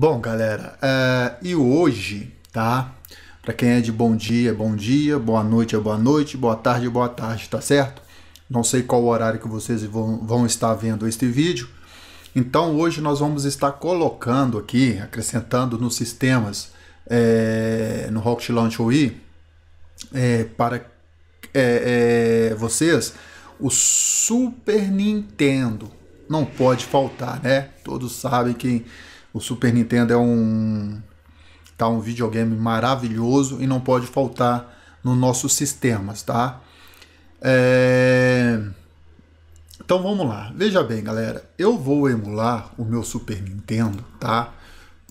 Bom, galera, eh, e hoje, tá? Para quem é de bom dia, bom dia, boa noite é boa noite, boa tarde é boa tarde, tá certo? Não sei qual horário que vocês vão, vão estar vendo este vídeo. Então, hoje nós vamos estar colocando aqui, acrescentando nos sistemas é, no Rocket Launch UI é, eh, para é, vocês o Super Nintendo. Não pode faltar, né? Todos sabem que o Super Nintendo é um tá um videogame maravilhoso e não pode faltar nos nossos sistemas, tá? É... Então vamos lá. Veja bem, galera, eu vou emular o meu Super Nintendo, tá?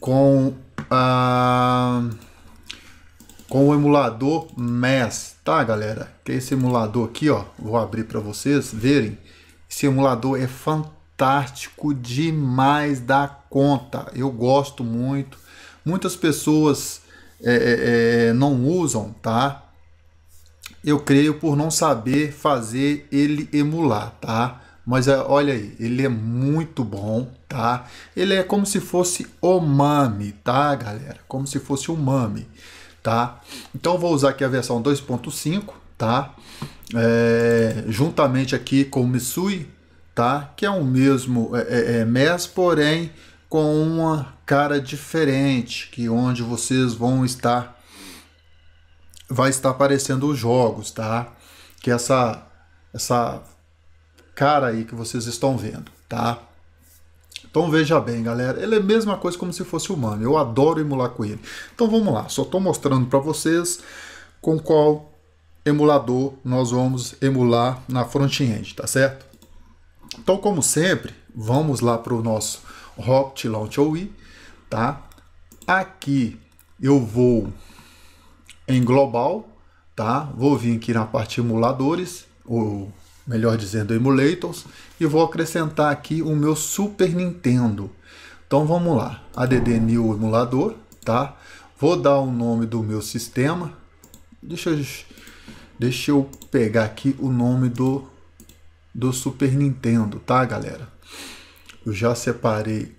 Com a com o emulador MES, tá, galera? Que é esse emulador aqui, ó. Vou abrir para vocês verem. Esse emulador é fantástico fantástico demais da conta. Eu gosto muito. Muitas pessoas é, é, é, não usam, tá? Eu creio por não saber fazer ele emular, tá? Mas é, olha aí, ele é muito bom, tá? Ele é como se fosse o mami, tá, galera? Como se fosse o mami, tá? Então vou usar aqui a versão 2.5, tá? É, juntamente aqui com o Misui tá? Que é o mesmo é, é, é MES, porém com uma cara diferente, que onde vocês vão estar vai estar aparecendo os jogos, tá? Que é essa essa cara aí que vocês estão vendo, tá? Então veja bem, galera, ele é a mesma coisa como se fosse humano. Eu adoro emular com ele. Então vamos lá, só estou mostrando para vocês com qual emulador nós vamos emular na front-end, tá certo? Então, como sempre, vamos lá para o nosso Rocket Launch OE, tá? Aqui eu vou em global, tá? Vou vir aqui na parte emuladores, ou melhor dizendo, emulators, e vou acrescentar aqui o meu Super Nintendo. Então vamos lá, add new emulador, tá? Vou dar o nome do meu sistema. Deixa eu, deixa eu pegar aqui o nome do do Super Nintendo, tá, galera? Eu já separei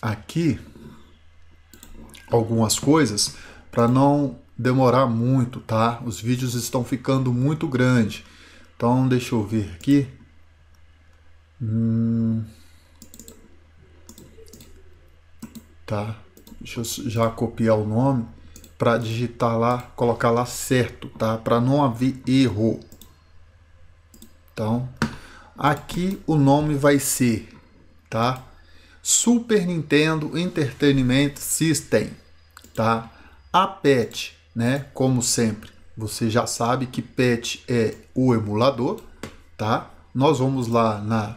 aqui algumas coisas para não demorar muito, tá? Os vídeos estão ficando muito grande. Então, deixa eu ver aqui. Hum... Tá. Deixa eu já copiar o nome para digitar lá, colocar lá certo, tá? Para não haver erro. Então, aqui o nome vai ser, tá? Super Nintendo Entertainment System, tá? A PET, né? Como sempre, você já sabe que PET é o emulador, tá? Nós vamos lá na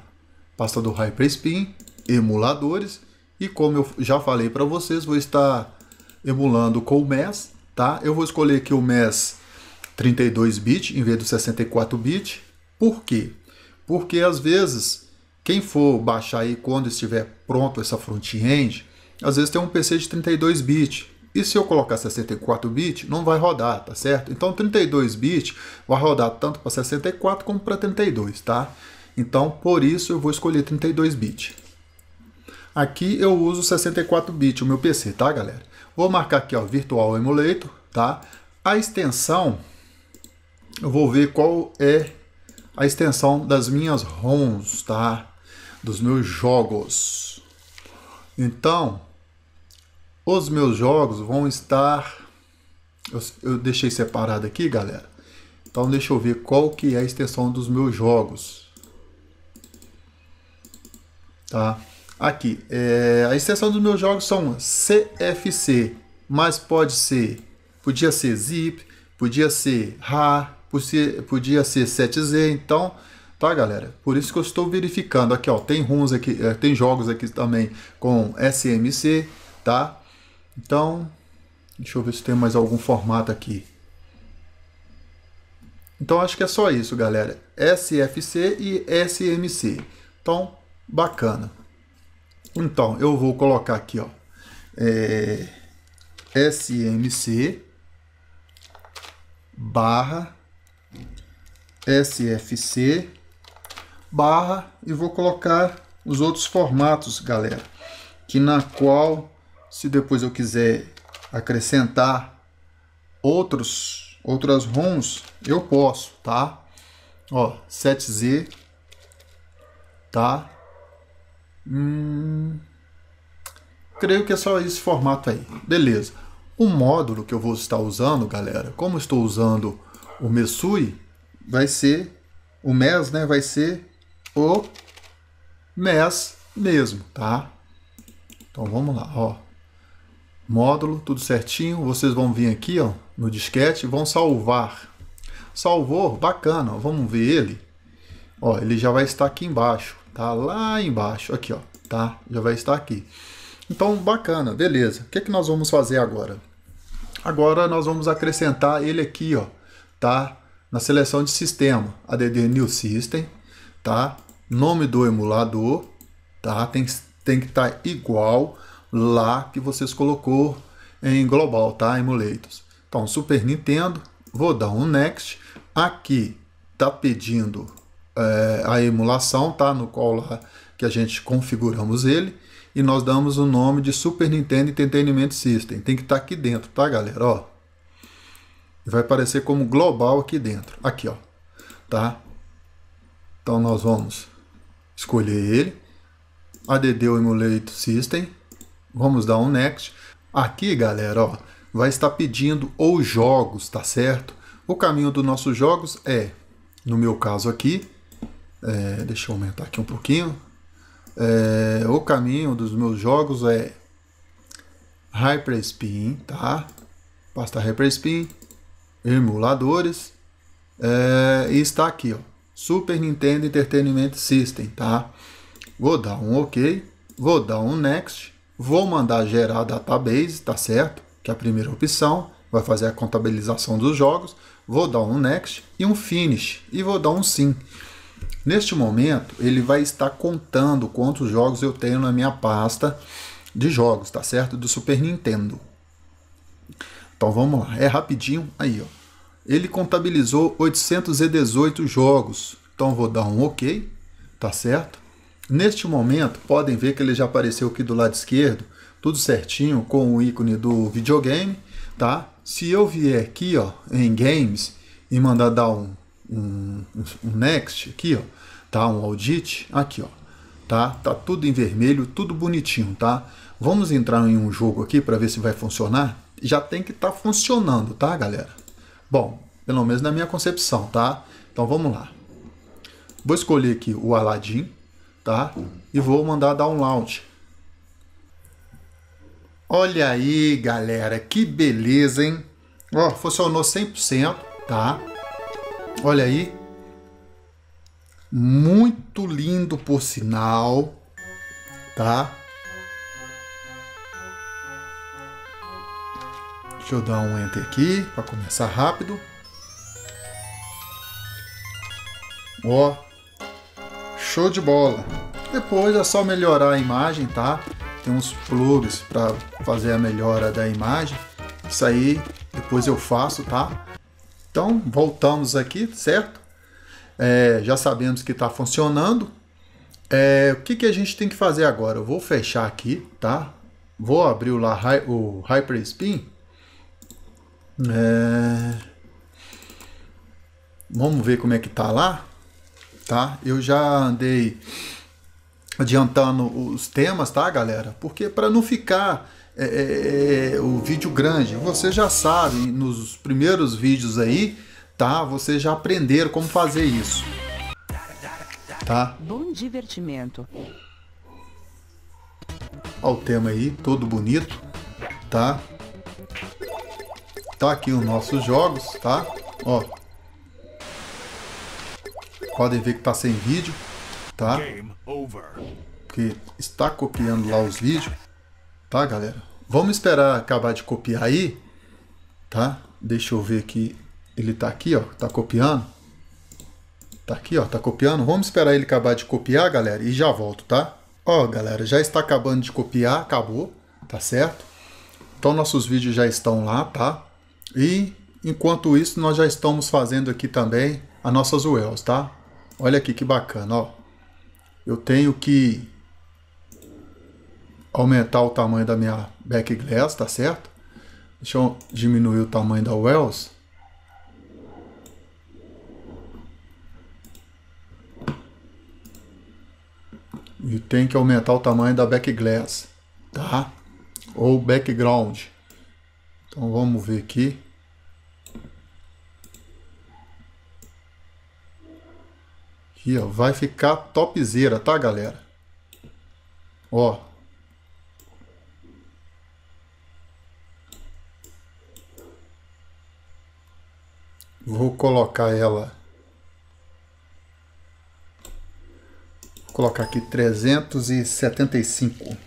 pasta do Hyperspin, emuladores, e como eu já falei para vocês, vou estar emulando com o MES, tá? Eu vou escolher aqui o MES 32-bit em vez do 64-bit, por quê? Porque às vezes, quem for baixar aí quando estiver pronto essa front-end, às vezes tem um PC de 32 bits. E se eu colocar 64 bits, não vai rodar, tá certo? Então 32 bits vai rodar tanto para 64 como para 32, tá? Então por isso eu vou escolher 32 bits. Aqui eu uso 64 bits, o meu PC, tá galera? Vou marcar aqui, ó, Virtual Emulator, tá? A extensão, eu vou ver qual é a extensão das minhas ROMs, tá? Dos meus jogos. Então, os meus jogos vão estar... Eu, eu deixei separado aqui, galera. Então, deixa eu ver qual que é a extensão dos meus jogos. Tá? Aqui, é... a extensão dos meus jogos são CFC, mas pode ser... Podia ser ZIP, podia ser RAR, podia ser 7Z, então, tá galera? Por isso que eu estou verificando aqui, ó, tem runs aqui, é, tem jogos aqui também com SMC, tá? Então, deixa eu ver se tem mais algum formato aqui. Então acho que é só isso, galera. SFC e SMC. Então, bacana. Então, eu vou colocar aqui, ó, é, SMC barra SFC barra e vou colocar os outros formatos, galera, que na qual, se depois eu quiser acrescentar outros, outras ROMs, eu posso, tá? Ó, 7Z, tá? Hum, creio que é só esse formato aí. Beleza. O módulo que eu vou estar usando, galera, como estou usando o Mesui, vai ser o MES, né? Vai ser o MES mesmo, tá? Então vamos lá, ó. Módulo, tudo certinho. Vocês vão vir aqui, ó, no disquete, vão salvar. Salvou, bacana. vamos ver ele. Ó, ele já vai estar aqui embaixo, tá? Lá embaixo, aqui, ó, tá? Já vai estar aqui. Então, bacana, beleza. O que, é que nós vamos fazer agora? Agora nós vamos acrescentar ele aqui, ó, tá? na seleção de sistema, add new system, tá? Nome do emulador, tá? Tem, tem que estar tá igual lá que vocês colocou em global, tá? Emulators. Então, Super Nintendo, vou dar um next. Aqui tá pedindo é, a emulação, tá? No qual lá que a gente configuramos ele e nós damos o nome de Super Nintendo Entertainment System. Tem que estar tá aqui dentro, tá, galera? Ó, vai aparecer como global aqui dentro. Aqui, ó. Tá? Então nós vamos escolher ele. Add Emulate System. Vamos dar um Next. Aqui, galera, ó, vai estar pedindo ou jogos, tá certo? O caminho dos nossos jogos é, no meu caso aqui, é, deixa eu aumentar aqui um pouquinho. É, o caminho dos meus jogos é Hyperspin, tá? Pasta Hyperspin, emuladores, é, e está aqui, ó, Super Nintendo Entertainment System, tá? Vou dar um OK, vou dar um Next, vou mandar gerar a database, tá certo? Que é a primeira opção, vai fazer a contabilização dos jogos, vou dar um Next e um Finish, e vou dar um Sim. Neste momento, ele vai estar contando quantos jogos eu tenho na minha pasta de jogos, tá certo? Do Super Nintendo. Então vamos lá, é rapidinho, aí ó ele contabilizou 818 jogos. Então vou dar um OK, tá certo? Neste momento, podem ver que ele já apareceu aqui do lado esquerdo, tudo certinho com o ícone do videogame, tá? Se eu vier aqui, ó, em Games e mandar dar um, um, um Next aqui, ó, tá? Um Audit, aqui, ó, tá? Tá tudo em vermelho, tudo bonitinho, tá? Vamos entrar em um jogo aqui para ver se vai funcionar? Já tem que estar tá funcionando, tá, galera? Bom, pelo menos na minha concepção, tá? Então vamos lá. Vou escolher aqui o Aladdin, tá? E vou mandar download. Olha aí, galera, que beleza, hein? Ó, funcionou 100%, tá? Olha aí. Muito lindo por sinal, tá? Deixa eu dar um enter aqui para começar rápido. Ó, show de bola. Depois é só melhorar a imagem, tá? Tem uns plugs para fazer a melhora da imagem. Isso aí depois eu faço, tá? Então voltamos aqui, certo? É, já sabemos que está funcionando. É, o que, que a gente tem que fazer agora? Eu vou fechar aqui, tá? Vou abrir o, o Hyper Spin é... Vamos ver como é que tá lá, tá? Eu já andei adiantando os temas, tá, galera? Porque para não ficar é, é, é, o vídeo grande, você já sabe nos primeiros vídeos aí, tá? Você já aprenderam como fazer isso, tá? Bom divertimento. Olha o tema aí, todo bonito, tá? tá aqui os nossos jogos, tá? Ó. Podem ver que tá sem vídeo, tá? Porque está copiando lá os vídeos, tá, galera? Vamos esperar acabar de copiar aí, tá? Deixa eu ver aqui. Ele tá aqui, ó, tá copiando. Tá aqui, ó, tá copiando. Vamos esperar ele acabar de copiar, galera, e já volto, tá? Ó, galera, já está acabando de copiar, acabou, tá certo? Então nossos vídeos já estão lá, tá? E enquanto isso, nós já estamos fazendo aqui também as nossas UELs, tá? Olha aqui que bacana, ó. Eu tenho que aumentar o tamanho da minha back glass, tá certo? Deixa eu diminuir o tamanho da Wells. E tem que aumentar o tamanho da back glass, tá? Ou background. Então vamos ver aqui. Aqui, ó, vai ficar topzera, tá, galera? Ó. Vou colocar ela. Vou colocar aqui trezentos e e cinco.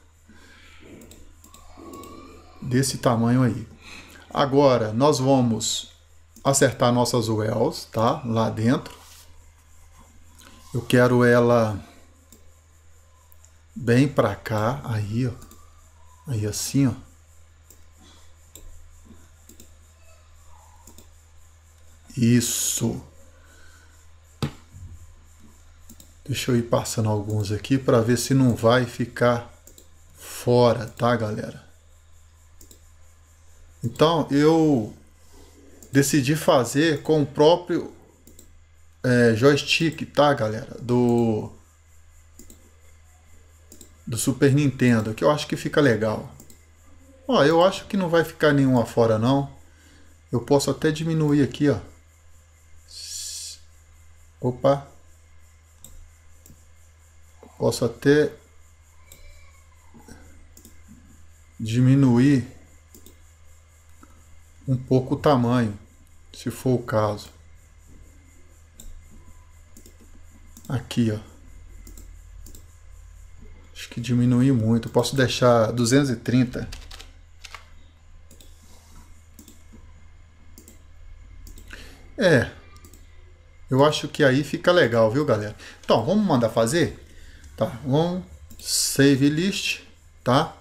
desse tamanho aí. Agora, nós vamos acertar nossas wells, tá? Lá dentro. Eu quero ela bem para cá, aí, ó. Aí assim, ó. Isso. Deixa eu ir passando alguns aqui para ver se não vai ficar fora, tá, galera? Então eu decidi fazer com o próprio é, joystick, tá, galera? Do do Super Nintendo, que eu acho que fica legal. Ó, eu acho que não vai ficar nenhuma fora não. Eu posso até diminuir aqui, ó. Opa. Posso até diminuir um pouco o tamanho, se for o caso. Aqui, ó. Acho que diminuiu muito. Posso deixar 230. É. Eu acho que aí fica legal, viu, galera? Então, vamos mandar fazer? Tá, vamos save list, tá?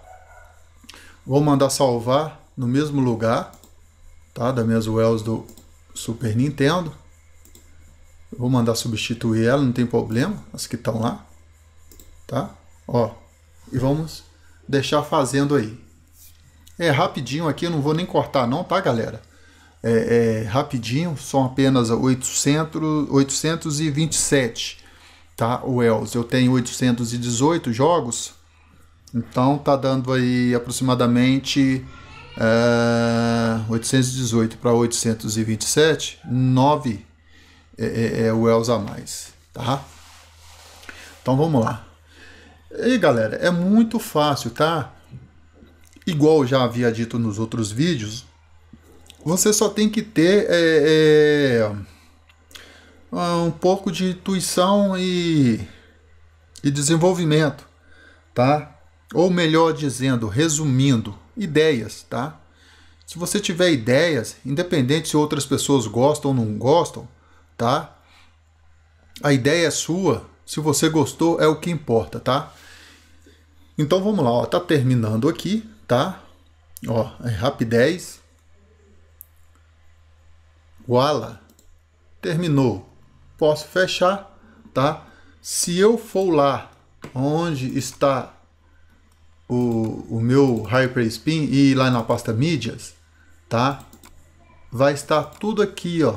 Vou mandar salvar no mesmo lugar tá? da minhas Wells do Super Nintendo. vou mandar substituir ela, não tem problema, as que estão lá. Tá? Ó, e vamos deixar fazendo aí. É rapidinho aqui, eu não vou nem cortar não, tá galera? É, é rapidinho, são apenas 800, 827 tá? Wells. Eu tenho 818 jogos, então tá dando aí aproximadamente 818 para 827, 9 é, é, é wells a mais, tá? Então vamos lá. E galera, é muito fácil, tá? Igual já havia dito nos outros vídeos, você só tem que ter é, é, um pouco de intuição e, e desenvolvimento, tá? Ou melhor dizendo, resumindo, ideias, tá? Se você tiver ideias, independente se outras pessoas gostam ou não gostam, tá? A ideia é sua, se você gostou é o que importa, tá? Então vamos lá, ó, tá terminando aqui, tá? Ó, é rapidez. Wala. Terminou. Posso fechar, tá? Se eu for lá onde está o, o meu Hyperspin e ir lá na pasta mídias, tá? Vai estar tudo aqui, ó,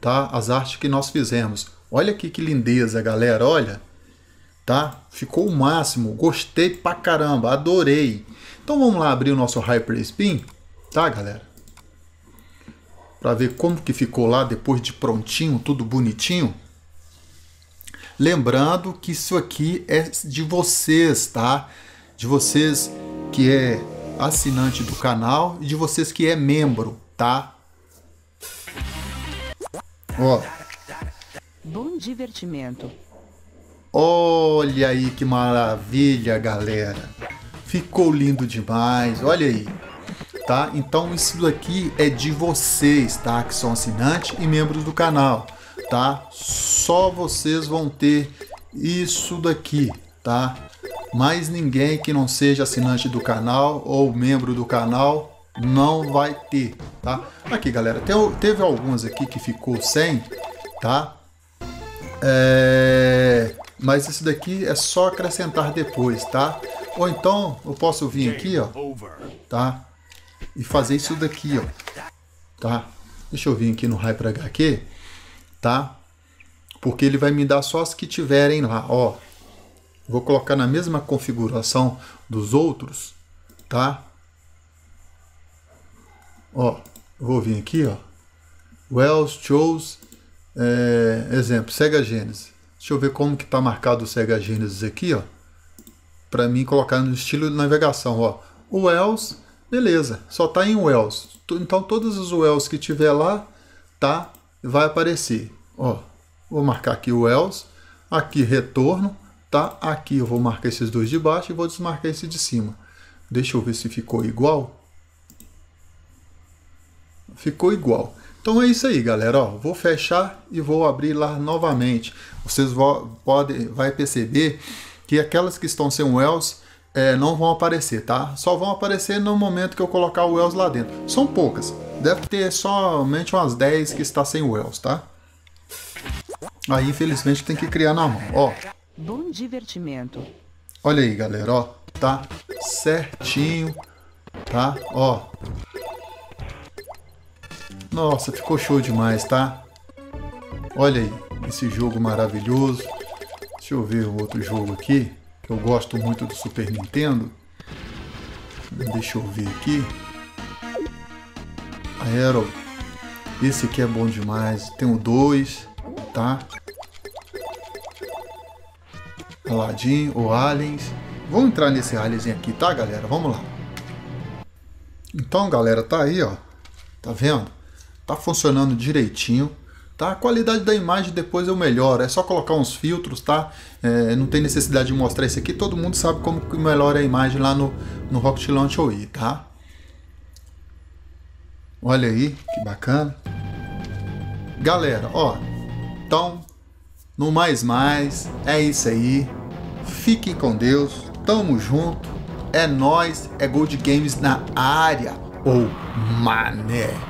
tá? As artes que nós fizemos. Olha aqui que lindeza, galera, olha. Tá? Ficou o máximo, gostei pra caramba, adorei. Então vamos lá abrir o nosso Hyperspin, tá, galera? Para ver como que ficou lá depois de prontinho, tudo bonitinho. Lembrando que isso aqui é de vocês, tá? de vocês que é assinante do canal e de vocês que é membro, tá? Ó. Bom divertimento. Olha aí que maravilha, galera. Ficou lindo demais. Olha aí. Tá? Então isso daqui é de vocês, tá? Que são assinantes e membros do canal, tá? Só vocês vão ter isso daqui, tá? mas ninguém que não seja assinante do canal ou membro do canal não vai ter, tá? Aqui, galera, teve algumas aqui que ficou sem, tá? É... Mas isso daqui é só acrescentar depois, tá? Ou então eu posso vir aqui, ó, tá? E fazer isso daqui, ó, tá? Deixa eu vir aqui no Hyper HQ, tá? Porque ele vai me dar só as que tiverem lá, ó vou colocar na mesma configuração dos outros, tá? Ó, vou vir aqui, ó. Wells chose é, exemplo, Sega Genesis. Deixa eu ver como que tá marcado o Sega Genesis aqui, ó. Para mim colocar no estilo de navegação, ó. O Wells, beleza, só tá em Wells. Então todas as Wells que tiver lá, tá, vai aparecer. Ó, vou marcar aqui o Wells, aqui retorno, tá aqui. Eu vou marcar esses dois de baixo e vou desmarcar esse de cima. Deixa eu ver se ficou igual. Ficou igual. Então é isso aí, galera. Ó, vou fechar e vou abrir lá novamente. Vocês vão, vai perceber que aquelas que estão sem o else é, não vão aparecer, tá? Só vão aparecer no momento que eu colocar o else lá dentro. São poucas. Deve ter somente umas 10 que está sem o else, tá? Aí, infelizmente, tem que criar na mão. Ó, Bom divertimento. Olha aí, galera, ó. Tá certinho, tá? Ó. Nossa, ficou show demais, tá? Olha aí, esse jogo maravilhoso. Deixa eu ver outro jogo aqui, que eu gosto muito do Super Nintendo. Deixa eu ver aqui. Aero. Esse aqui é bom demais. Tem o 2, tá? Aladdin o Aliens. Vou entrar nesse alienzinho aqui, tá, galera? Vamos lá. Então, galera, tá aí, ó. Tá vendo? Tá funcionando direitinho. Tá? A qualidade da imagem depois eu melhoro. É só colocar uns filtros, tá? É, não tem necessidade de mostrar isso aqui. Todo mundo sabe como que melhora a imagem lá no, no Rocket Launch OE, tá? Olha aí, que bacana. Galera, ó. Então, no mais mais, é isso aí fiquem com Deus, tamo junto. É nós, é Gold Games na área ou oh, mané.